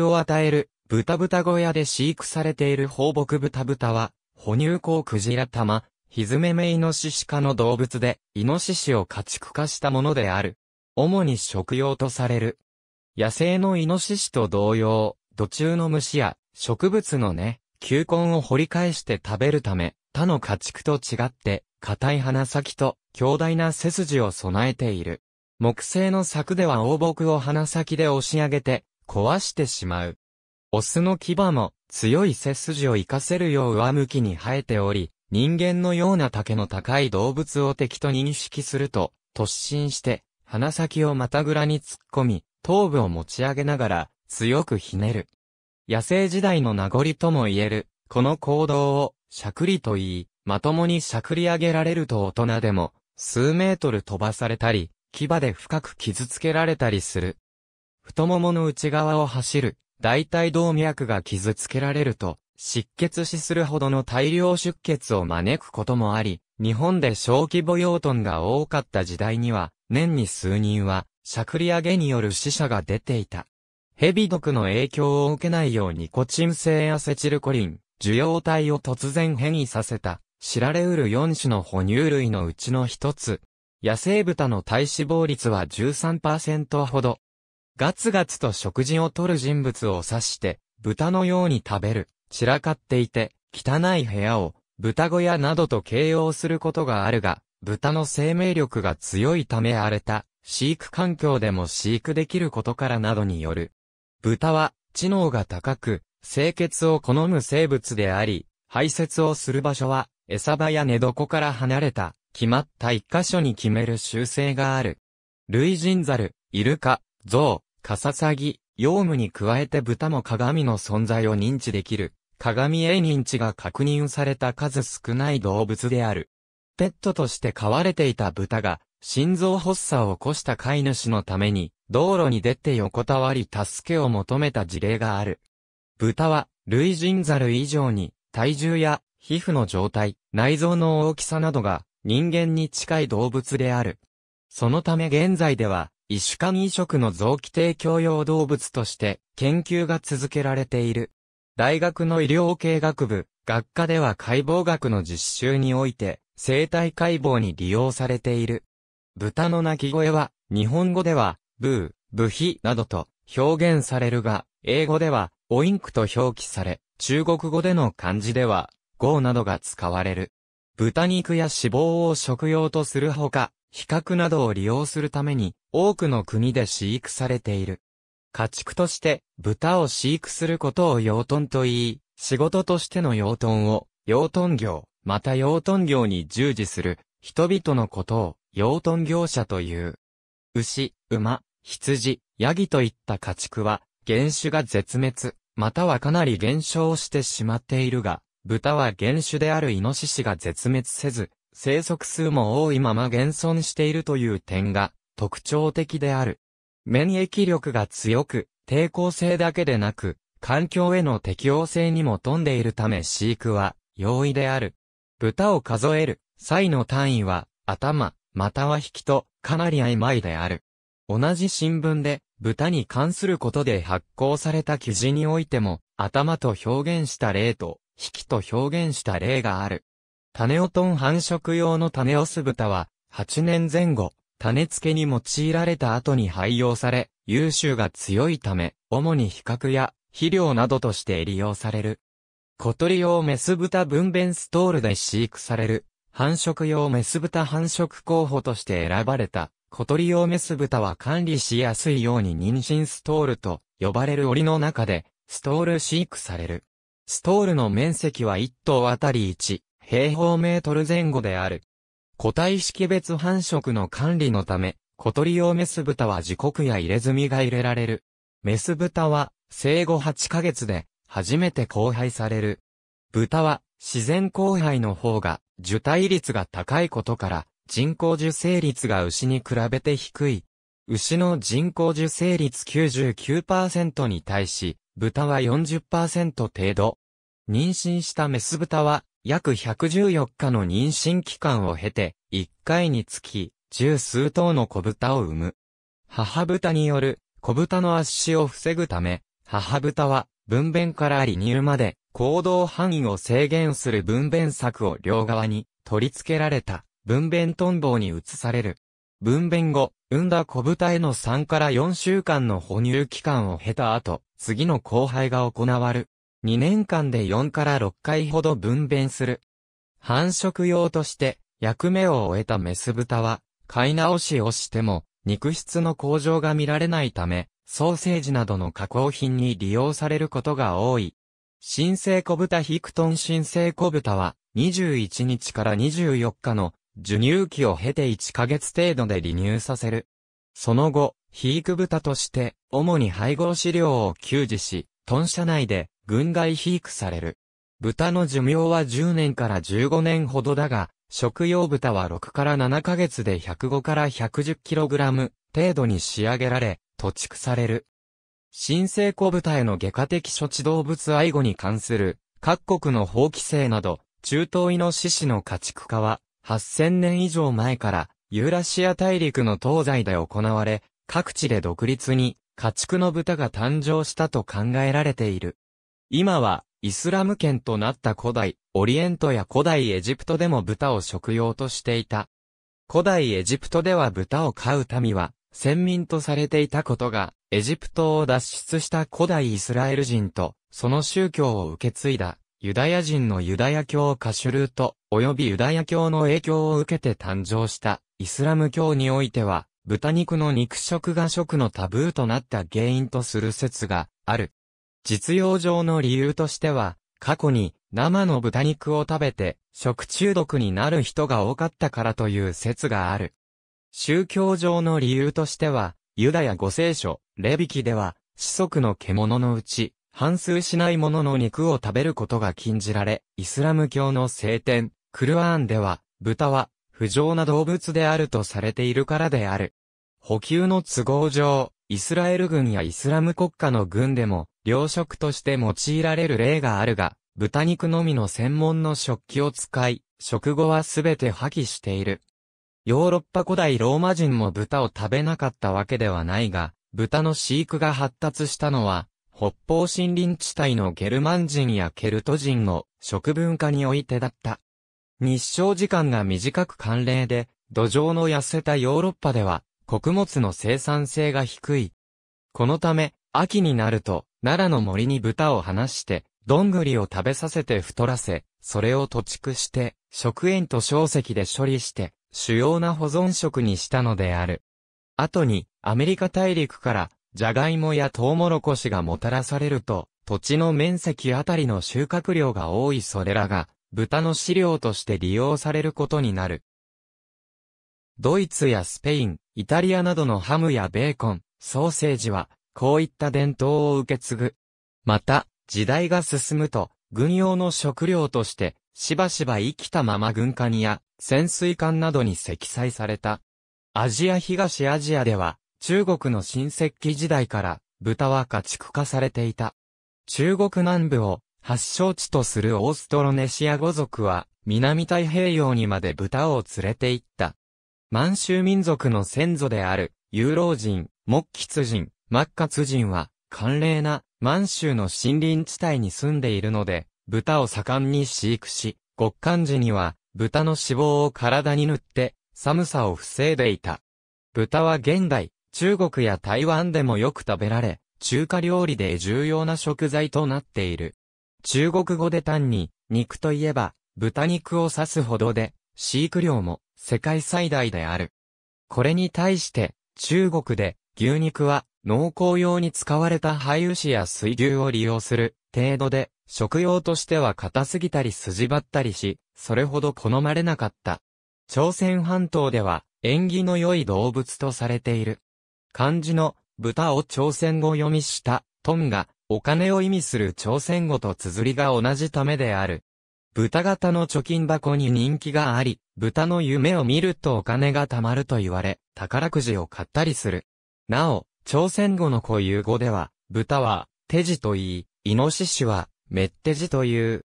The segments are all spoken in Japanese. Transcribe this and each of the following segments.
を与える、豚豚小屋で飼育されている放牧豚豚は、哺乳孔クジラ玉、ひずめめイノシシ科の動物で、イノシシを家畜化したものである。主に食用とされる。野生のイノシシと同様、土中の虫や植物の根、球根を掘り返して食べるため、他の家畜と違って、硬い鼻先と強大な背筋を備えている。木製の柵では大木を鼻先で押し上げて、壊してしまう。オスの牙も強い背筋を活かせるよう上向きに生えており、人間のような竹の高い動物を敵と認識すると、突進して、鼻先をまたぐらに突っ込み、頭部を持ち上げながら、強くひねる。野生時代の名残とも言える、この行動を、しゃくりと言い、まともにしゃくり上げられると大人でも、数メートル飛ばされたり、牙で深く傷つけられたりする。太ももの内側を走る、大腿動脈が傷つけられると、失血死するほどの大量出血を招くこともあり、日本で小規模養豚が多かった時代には、年に数人は、しゃくり上げによる死者が出ていた。ヘビ毒の影響を受けないようにコチン性アセチルコリン、受容体を突然変異させた、知られうる4種の哺乳類のうちの一つ。野生豚の体脂肪率は13%ほど、ガツガツと食事をとる人物を指して、豚のように食べる、散らかっていて、汚い部屋を、豚小屋などと形容することがあるが、豚の生命力が強いため荒れた、飼育環境でも飼育できることからなどによる。豚は、知能が高く、清潔を好む生物であり、排泄をする場所は、餌場や寝床から離れた、決まった一箇所に決める習性がある。類人猿、イルカ、ゾウ、カササギ、ヨウムに加えて豚も鏡の存在を認知できる、鏡へ認知が確認された数少ない動物である。ペットとして飼われていた豚が、心臓発作を起こした飼い主のために、道路に出て横たわり助けを求めた事例がある。豚は、類人猿以上に、体重や、皮膚の状態、内臓の大きさなどが、人間に近い動物である。そのため現在では、異種間移植の臓器提供用動物として研究が続けられている。大学の医療系学部、学科では解剖学の実習において生体解剖に利用されている。豚の鳴き声は日本語ではブー、ブヒなどと表現されるが、英語ではオインクと表記され、中国語での漢字ではゴーなどが使われる。豚肉や脂肪を食用とするほか、比較などを利用するために多くの国で飼育されている。家畜として豚を飼育することを養豚と言い、仕事としての養豚を養豚業、また養豚業に従事する人々のことを養豚業者という。牛、馬、羊、ヤギといった家畜は原種が絶滅、またはかなり減少してしまっているが、豚は原種であるイノシシが絶滅せず、生息数も多いまま現存しているという点が特徴的である。免疫力が強く、抵抗性だけでなく、環境への適応性にも富んでいるため飼育は容易である。豚を数える際の単位は頭、または引きとかなり曖昧である。同じ新聞で豚に関することで発行された記事においても頭と表現した例と引きと表現した例がある。種をトン繁殖用の種をス豚は8年前後、種付けに用いられた後に廃用され、優秀が強いため、主に比較や肥料などとして利用される。小鳥用メス豚分娩ストールで飼育される、繁殖用メス豚繁殖候補として選ばれた、小鳥用メス豚は管理しやすいように妊娠ストールと呼ばれる檻の中で、ストール飼育される。ストールの面積は1頭あたり1平方メートル前後である。個体識別繁殖の管理のため、小鳥用メス豚は時刻や入れ墨が入れられる。メス豚は生後8ヶ月で初めて交配される。豚は自然交配の方が受胎率が高いことから人工受精率が牛に比べて低い。牛の人工受精率99%に対し、豚は40%程度。妊娠したメス豚は約114日の妊娠期間を経て、1回につき、十数頭の子豚を産む。母豚による子豚の圧死を防ぐため、母豚は分娩から離乳まで行動範囲を制限する分娩柵を両側に取り付けられた分娩トンボに移される。分娩後、産んだ子豚への3から4週間の哺乳期間を経た後、次の交配が行わる。2年間で4から6回ほど分娩する。繁殖用として役目を終えたメス豚は、飼い直しをしても肉質の向上が見られないため、ソーセージなどの加工品に利用されることが多い。新生小豚ヒクトン新生小豚は21日から24日の授乳期を経て1ヶ月程度で離乳させる。その後、肥育豚として、主に配合飼料を給仕し、豚舎内で軍外肥育される。豚の寿命は10年から15年ほどだが、食用豚は6から7ヶ月で105から 110kg 程度に仕上げられ、土畜される。新生子豚への外科的処置動物愛護に関する各国の法規制など、中東イノシシの家畜化は8000年以上前からユーラシア大陸の東西で行われ、各地で独立に家畜の豚が誕生したと考えられている。今は、イスラム圏となった古代、オリエントや古代エジプトでも豚を食用としていた。古代エジプトでは豚を飼う民は、先民とされていたことが、エジプトを脱出した古代イスラエル人と、その宗教を受け継いだ、ユダヤ人のユダヤ教カシュルート、及びユダヤ教の影響を受けて誕生した、イスラム教においては、豚肉の肉食が食のタブーとなった原因とする説がある。実用上の理由としては、過去に生の豚肉を食べて食中毒になる人が多かったからという説がある。宗教上の理由としては、ユダヤ五聖書、レビキでは、子息の獣のうち、半数しないものの肉を食べることが禁じられ、イスラム教の聖典、クルアーンでは、豚は、不浄な動物であるとされているからである。補給の都合上、イスラエル軍やイスラム国家の軍でも、洋食として用いられる例があるが、豚肉のみの専門の食器を使い、食後はすべて破棄している。ヨーロッパ古代ローマ人も豚を食べなかったわけではないが、豚の飼育が発達したのは、北方森林地帯のゲルマン人やケルト人の食文化においてだった。日照時間が短く寒冷で、土壌の痩せたヨーロッパでは、穀物の生産性が低い。このため、秋になると、奈良の森に豚を放して、どんぐりを食べさせて太らせ、それを土畜して、食塩と硝石で処理して、主要な保存食にしたのである。後に、アメリカ大陸から、ジャガイモやトウモロコシがもたらされると、土地の面積あたりの収穫量が多いそれらが、豚の飼料として利用されることになる。ドイツやスペイン、イタリアなどのハムやベーコン、ソーセージは、こういった伝統を受け継ぐ。また、時代が進むと、軍用の食料として、しばしば生きたまま軍艦や潜水艦などに積載された。アジア東アジアでは、中国の新石器時代から豚は家畜化されていた。中国南部を発祥地とするオーストロネシア語族は南太平洋にまで豚を連れて行った。満州民族の先祖である、ユーロ人、木吉人、マッカツ人は、寒冷な満州の森林地帯に住んでいるので、豚を盛んに飼育し、極寒時には、豚の脂肪を体に塗って、寒さを防いでいた。豚は現代、中国や台湾でもよく食べられ、中華料理で重要な食材となっている。中国語で単に、肉といえば、豚肉を指すほどで、飼育量も世界最大である。これに対して、中国で牛肉は農耕用に使われた廃油脂や水牛を利用する程度で、食用としては硬すぎたり筋張ったりし、それほど好まれなかった。朝鮮半島では、縁起の良い動物とされている。漢字の豚を朝鮮語読みした、トンが、お金を意味する朝鮮語と綴りが同じためである。豚型の貯金箱に人気があり、豚の夢を見るとお金が貯まると言われ、宝くじを買ったりする。なお、朝鮮語の固有語では、豚は、手地と言い、イノシシは、メッテジという。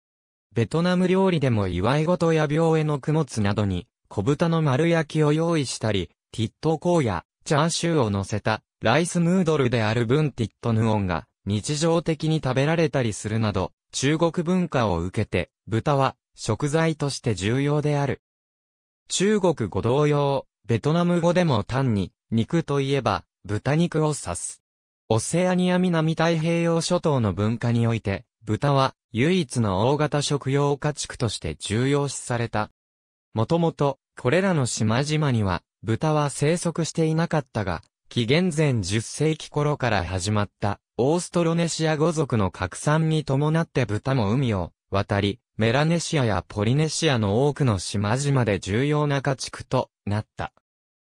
ベトナム料理でも祝い事や病への供物などに、小豚の丸焼きを用意したり、ティットコーや、チャーシューを乗せた、ライスヌードルであるブンティットヌオンが、日常的に食べられたりするなど、中国文化を受けて、豚は、食材として重要である。中国語同様、ベトナム語でも単に、肉といえば、豚肉を指す。オセアニア南太平洋諸島の文化において、豚は唯一の大型食用家畜として重要視された。もともと、これらの島々には、豚は生息していなかったが、紀元前10世紀頃から始まったオーストロネシア語族の拡散に伴って豚も海を渡り、メラネシアやポリネシアの多くの島々で重要な家畜となった。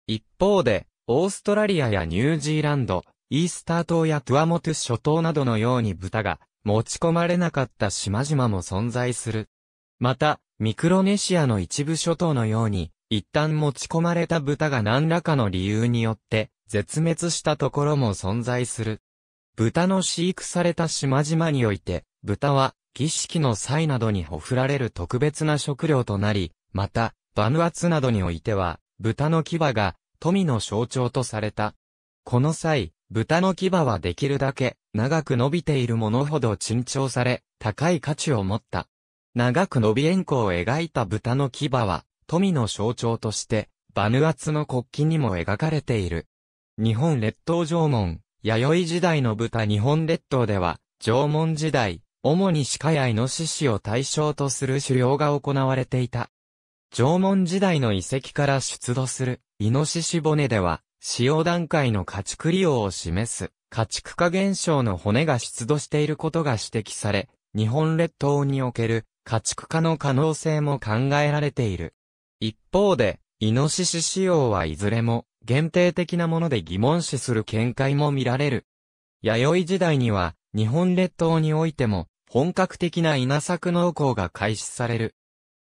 一方で、オーストラリアやニュージーランド、イースター島やトゥアモトゥ諸島などのように豚が持ち込まれなかった島々も存在する。また、ミクロネシアの一部諸島のように、一旦持ち込まれた豚が何らかの理由によって絶滅したところも存在する。豚の飼育された島々において、豚は儀式の際などにほふられる特別な食料となり、また、バヌアツなどにおいては、豚の牙が富の象徴とされた。この際、豚の牙はできるだけ長く伸びているものほど珍重され、高い価値を持った。長く伸び円弧を描いた豚の牙は、富の象徴として、バヌアツの国旗にも描かれている。日本列島縄文、弥生時代の豚日本列島では、縄文時代、主に鹿やイノシシを対象とする狩猟が行われていた。縄文時代の遺跡から出土するイノシシ骨では、使用段階の家畜利用を示す、家畜化現象の骨が出土していることが指摘され、日本列島における家畜化の可能性も考えられている。一方で、イノシシ使用はいずれも限定的なもので疑問視する見解も見られる。弥生時代には日本列島においても本格的な稲作農耕が開始される。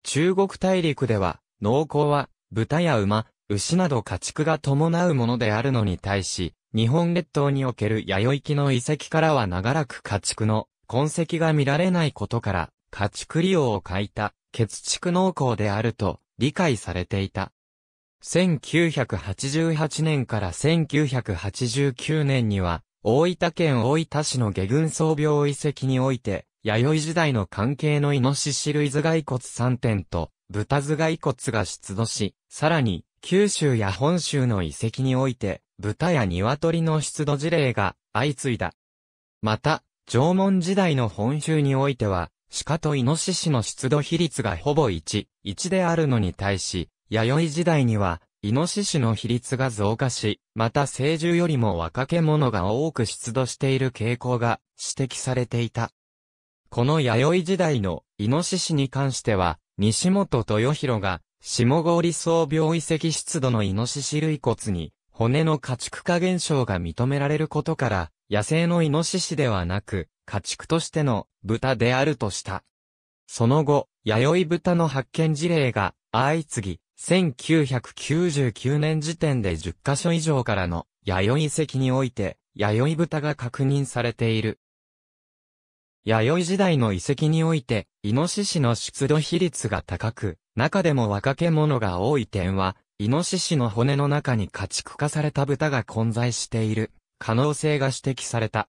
中国大陸では農耕は豚や馬、牛など家畜が伴うものであるのに対し、日本列島における弥生期の遺跡からは長らく家畜の痕跡が見られないことから、家畜利用を欠いた、血畜農耕であると理解されていた。1988年から1989年には、大分県大分市の下軍総病遺跡において、弥生時代の関係のイノシシ類頭蓋骨3点と、豚頭蓋骨が出土し、さらに、九州や本州の遺跡において、豚や鶏の出土事例が相次いだ。また、縄文時代の本州においては、鹿とイノシシの出土比率がほぼ1、1であるのに対し、弥生時代には、イノシシの比率が増加し、また成獣よりも若け者が多く出土している傾向が指摘されていた。この弥生時代のイノシシに関しては、西本豊弘が下理想病遺跡出土のイノシシ類骨に、骨の家畜化現象が認められることから、野生のイノシシではなく、家畜としての豚であるとした。その後、弥生豚の発見事例が相次ぎ、1999年時点で10カ所以上からの弥生遺跡において、弥生豚が確認されている。弥生時代の遺跡において、イノシシの出土比率が高く、中でも若け者が多い点は、イノシシの骨の中に家畜化された豚が混在している可能性が指摘された。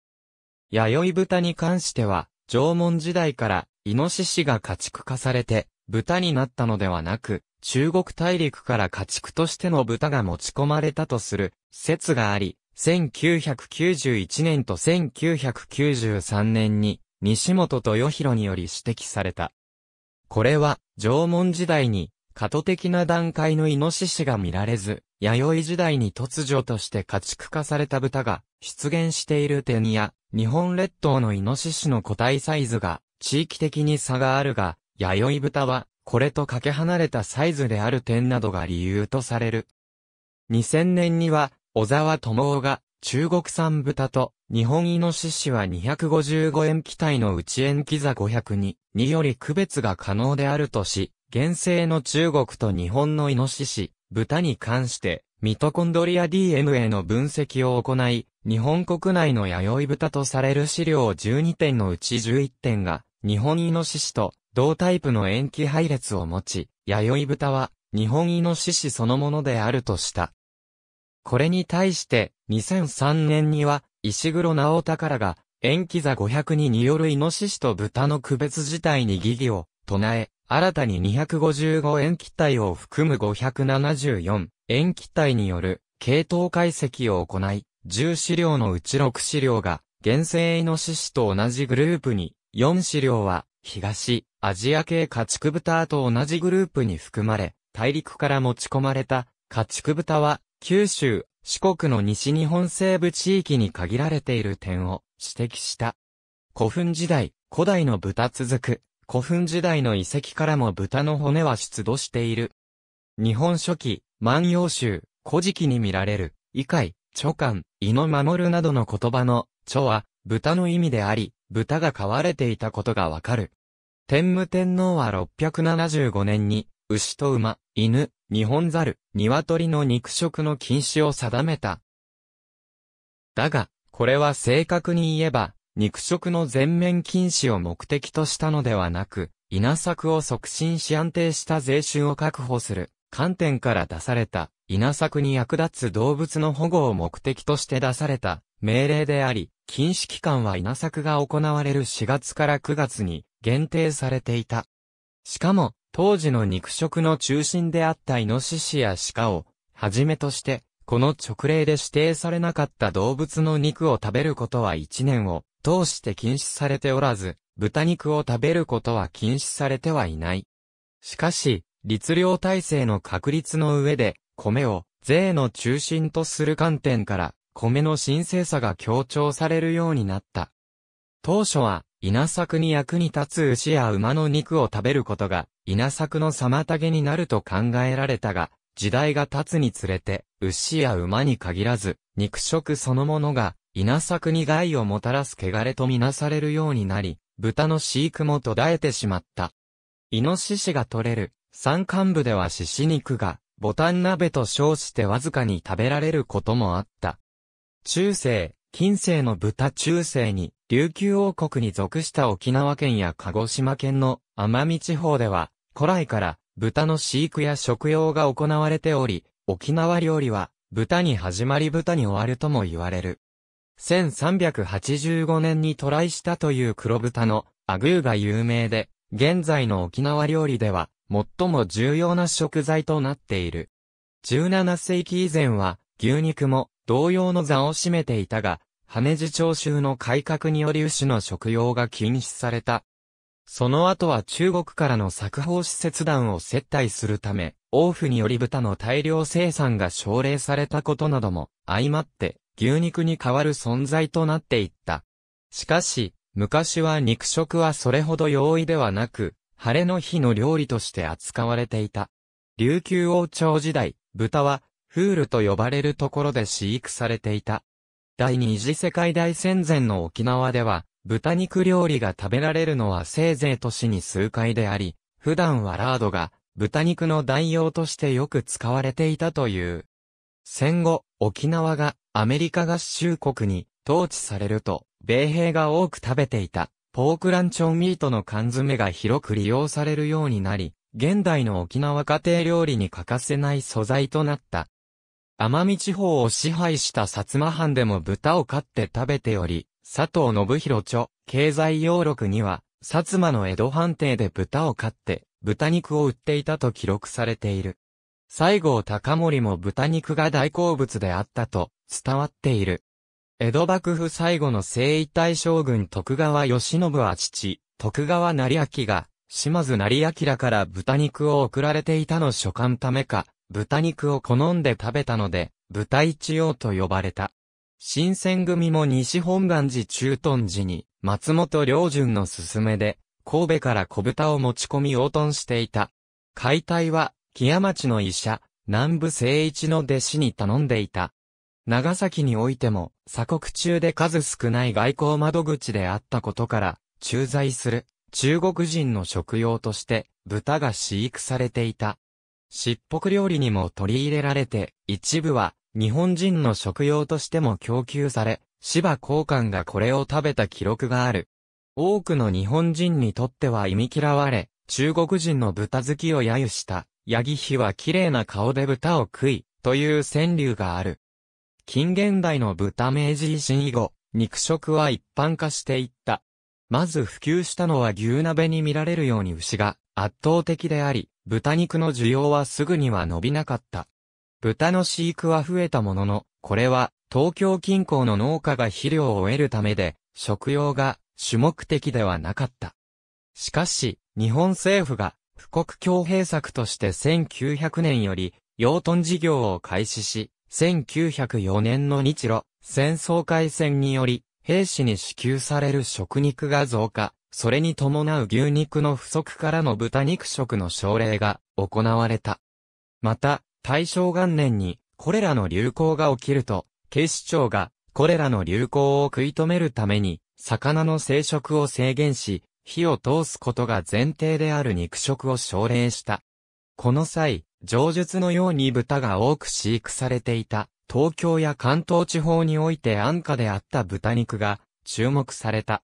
弥生豚に関しては、縄文時代からイノシシが家畜化されて豚になったのではなく、中国大陸から家畜としての豚が持ち込まれたとする説があり、1991年と1993年に西本豊弘により指摘された。これは、縄文時代に、過渡的な段階のイノシシが見られず、弥生時代に突如として家畜化された豚が出現している点や、日本列島のイノシシの個体サイズが地域的に差があるが、弥生豚はこれとかけ離れたサイズである点などが理由とされる。2000年には、小沢智夫が中国産豚と日本イノシシは255円機体の内縁キザ座502により区別が可能であるとし、現世の中国と日本のイノシシ、豚に関して、ミトコンドリア DNA の分析を行い、日本国内の弥生豚とされる資料12点のうち11点が、日本イノシシと同タイプの塩基配列を持ち、弥生豚は日本イノシシそのものであるとした。これに対して、2003年には、石黒直宝が、延期座5 0 2によるイノシシと豚の区別自体に疑義を唱え、新たに255延期体を含む574延期体による系統解析を行い、10資料のうち6資料が厳生イノシシと同じグループに、4資料は東アジア系家畜豚と同じグループに含まれ、大陸から持ち込まれた家畜豚は九州、四国の西日本西部地域に限られている点を指摘した。古墳時代、古代の豚続く、古墳時代の遺跡からも豚の骨は出土している。日本初期、万葉集、古事記に見られる、異界、諸官、胃の守るなどの言葉の、著は、豚の意味であり、豚が飼われていたことがわかる。天武天皇は675年に、牛と馬、犬、日本猿、鶏の肉食の禁止を定めた。だが、これは正確に言えば、肉食の全面禁止を目的としたのではなく、稲作を促進し安定した税収を確保する観点から出された、稲作に役立つ動物の保護を目的として出された命令であり、禁止期間は稲作が行われる4月から9月に限定されていた。しかも、当時の肉食の中心であったイノシシや鹿を、はじめとして、この直令で指定されなかった動物の肉を食べることは一年を通して禁止されておらず、豚肉を食べることは禁止されてはいない。しかし、律令体制の確立の上で、米を税の中心とする観点から、米の神聖さが強調されるようになった。当初は、稲作に役に立つ牛や馬の肉を食べることが、稲作の妨げになると考えられたが、時代が経つにつれて、牛や馬に限らず、肉食そのものが、稲作に害をもたらす汚れとみなされるようになり、豚の飼育も途絶えてしまった。イノシシが取れる、山間部では獅子肉が、ボタン鍋と称してわずかに食べられることもあった。中世、近世の豚中世に、琉球王国に属した沖縄県や鹿児島県の奄美地方では、古来から豚の飼育や食用が行われており、沖縄料理は、豚に始まり豚に終わるとも言われる。1385年に渡来したという黒豚のアグーが有名で、現在の沖縄料理では最も重要な食材となっている。17世紀以前は牛肉も同様の座を占めていたが、羽地徴収の改革により牛の食用が禁止された。その後は中国からの作法施設団を接待するため、王府により豚の大量生産が奨励されたことなども相まって牛肉に代わる存在となっていった。しかし、昔は肉食はそれほど容易ではなく、晴れの日の料理として扱われていた。琉球王朝時代、豚はフールと呼ばれるところで飼育されていた。第二次世界大戦前の沖縄では、豚肉料理が食べられるのはせいぜい年に数回であり、普段はラードが豚肉の代用としてよく使われていたという。戦後、沖縄がアメリカ合衆国に統治されると、米兵が多く食べていた、ポークランチョンミートの缶詰が広く利用されるようになり、現代の沖縄家庭料理に欠かせない素材となった。奄美地方を支配した薩摩藩でも豚を飼って食べており、佐藤信弘著、経済要録には、薩摩の江戸藩邸で豚を飼って、豚肉を売っていたと記録されている。西郷隆盛も豚肉が大好物であったと伝わっている。江戸幕府最後の征夷大将軍徳川慶喜は父、徳川成明が、島津成明から豚肉を送られていたの所管ためか、豚肉を好んで食べたので、豚一葉と呼ばれた。新選組も西本願寺駐屯寺に、松本良順の勧めで、神戸から小豚を持ち込み応豚していた。解体は、木屋町の医者、南部誠一の弟子に頼んでいた。長崎においても、鎖国中で数少ない外交窓口であったことから、駐在する、中国人の食用として、豚が飼育されていた。ぽく料理にも取り入れられて、一部は日本人の食用としても供給され、芝交換がこれを食べた記録がある。多くの日本人にとっては忌み嫌われ、中国人の豚好きを揶揄した、ヤギヒは綺麗な顔で豚を食い、という川柳がある。近現代の豚明治維新以後、肉食は一般化していった。まず普及したのは牛鍋に見られるように牛が圧倒的であり、豚肉の需要はすぐには伸びなかった。豚の飼育は増えたものの、これは東京近郊の農家が肥料を得るためで、食用が主目的ではなかった。しかし、日本政府が富国強兵策として1900年より養豚事業を開始し、1904年の日露戦争開戦により、兵士に支給される食肉が増加、それに伴う牛肉の不足からの豚肉食の奨励が行われた。また、大正元年にこれらの流行が起きると、警視庁がこれらの流行を食い止めるために、魚の生殖を制限し、火を通すことが前提である肉食を奨励した。この際、上述のように豚が多く飼育されていた、東京や関東地方において安価であった豚肉が注目された。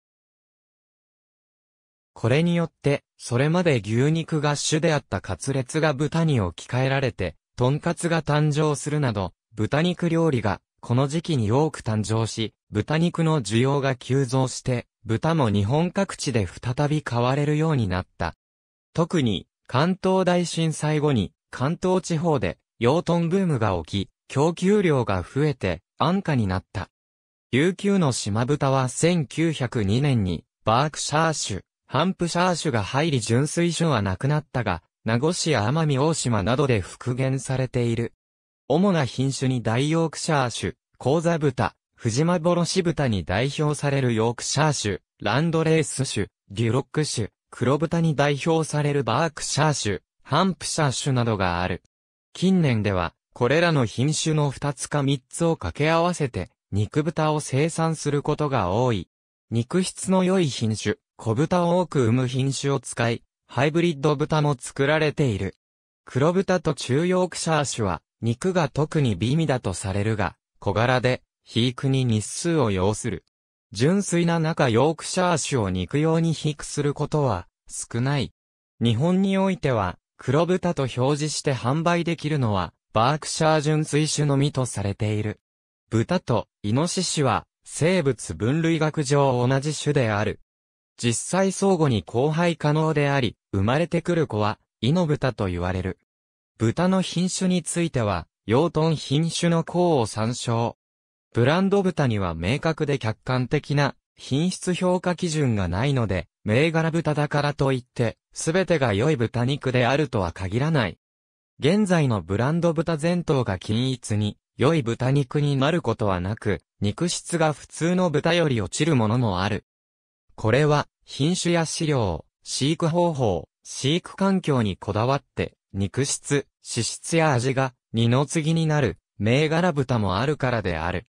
これによって、それまで牛肉が主であったカツレツが豚に置き換えられて、トンカツが誕生するなど、豚肉料理が、この時期に多く誕生し、豚肉の需要が急増して、豚も日本各地で再び買われるようになった。特に、関東大震災後に、関東地方で、養豚ブームが起き、供給量が増えて、安価になった。琉球の島豚は1902年に、バークシャー州、ハンプシャー種が入り純粋種はなくなったが、名護市や奄美大島などで復元されている。主な品種に大ヨークシャー種、コウザ豚、藤間ブ豚に代表されるヨークシャー種、ランドレース種、デュロック種、黒豚に代表されるバークシャー種、ハンプシャー種などがある。近年では、これらの品種の2つか3つを掛け合わせて、肉豚を生産することが多い。肉質の良い品種、小豚を多く産む品種を使い、ハイブリッド豚も作られている。黒豚と中ヨークシャー種は、肉が特に美味だとされるが、小柄で、肥育に日数を要する。純粋な中ヨークシャー種を肉用に肥育することは、少ない。日本においては、黒豚と表示して販売できるのは、バークシャー純粋種のみとされている。豚とイノシシは、生物分類学上同じ種である。実際相互に交配可能であり、生まれてくる子は、イノブタと言われる。豚の品種については、養豚品種の項を参照。ブランド豚には明確で客観的な品質評価基準がないので、銘柄豚だからといって、すべてが良い豚肉であるとは限らない。現在のブランド豚全頭が均一に、良い豚肉になることはなく、肉質が普通の豚より落ちるものもある。これは、品種や飼料、飼育方法、飼育環境にこだわって、肉質、脂質や味が、二の次になる、銘柄豚もあるからである。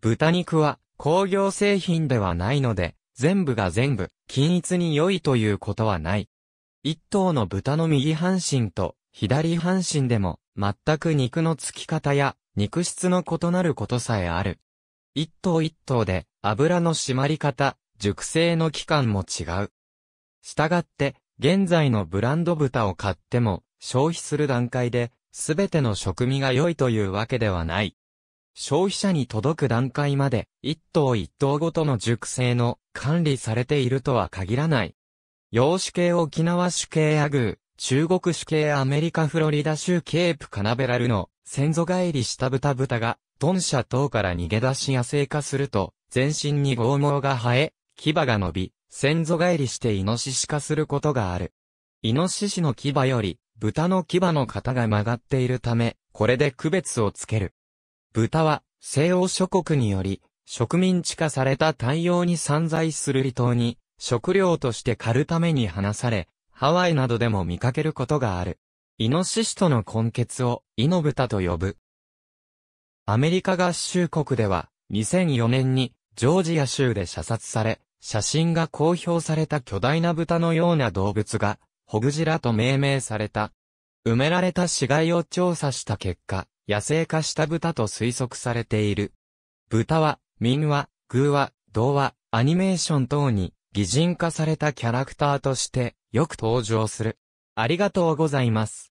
豚肉は、工業製品ではないので、全部が全部、均一に良いということはない。一頭の豚の右半身と左半身でも全く肉の付き方や肉質の異なることさえある。一頭一頭で油の締まり方、熟成の期間も違う。したがって、現在のブランド豚を買っても、消費する段階で、すべての食味が良いというわけではない。消費者に届く段階まで、一頭一頭ごとの熟成の管理されているとは限らない。洋酒系沖縄酒系アグー、中国酒系アメリカフロリダ州ケープカナベラルの先祖返りした豚豚が、豚舎等から逃げ出し野生化すると、全身に剛毛が生え、牙が伸び、先祖返りしてイノシシ化することがある。イノシシの牙より、豚の牙の型が曲がっているため、これで区別をつける。豚は、西欧諸国により、植民地化された太陽に散在する離島に、食料として狩るために放され、ハワイなどでも見かけることがある。イノシシとの根血を、イノブタと呼ぶ。アメリカ合衆国では、2004年に、ジョージア州で射殺され、写真が公表された巨大な豚のような動物が、ホグジラと命名された。埋められた死骸を調査した結果、野生化した豚と推測されている。豚は、民話、偶話、童話、アニメーション等に、擬人化されたキャラクターとして、よく登場する。ありがとうございます。